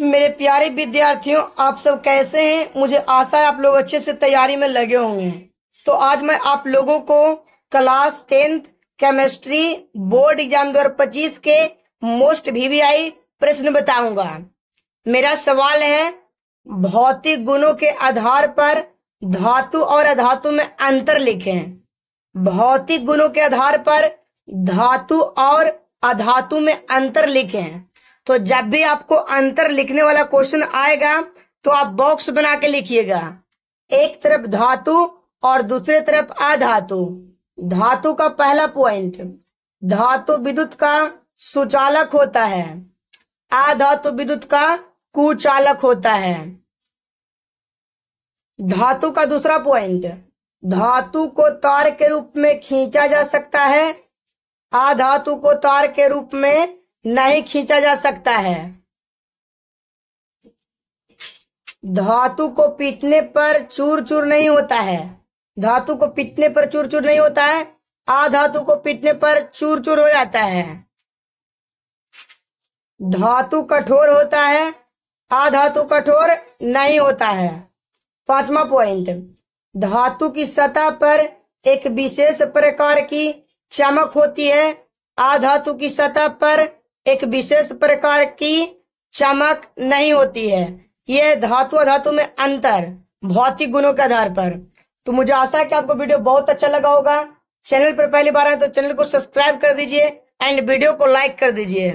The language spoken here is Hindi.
मेरे प्यारे विद्यार्थियों आप सब कैसे हैं मुझे आशा है आप लोग अच्छे से तैयारी में लगे होंगे तो आज मैं आप लोगों को class tenth chemistry board exam 2025 के मोस्ट वीवीआई प्रश्न बताऊंगा मेरा सवाल है भौतिक गुणों के आधार पर धातु और अधातु में अंतर लिखें भौतिक गुणों के आधार पर धातु और अधातु में अंतर लिखें तो जब भी आपको अंतर लिखने वाला क्वेश्चन आएगा तो आप बॉक्स बना के लिखिएगा एक तरफ धातु और दूसरे तरफ अधातु धातु का पहला पॉइंट धातु विद्युत का सुचालक होता है अधातु विद्युत का कुचालक होता है धातु का दूसरा पॉइंट धातु को तार के रूप में खींचा जा सकता है अधातु को तार के रूप में नहीं खींचा जा सकता है धातु को पीटने पर चूर चूर नहीं होता है धातु को पीटने पर चूर चूर नहीं होता है आधातु को पीटने पर चूर चूर हो जाता है धातु कठोर होता है आधातु कठोर नहीं होता है पांचवा पॉइंट धातु की सतह पर एक विशेष प्रकार की चमक होती है आधातु की सतह पर एक विशेष प्रकार की चमक नहीं होती है ये धातु और धातु में अंतर भौतिक गुणों के आधार पर तो मुझे आशा है कि आपको वीडियो बहुत अच्छा लगा होगा चैनल पर पहली बार आए तो चैनल को सब्सक्राइब कर दीजिए एंड वीडियो को लाइक कर दीजिए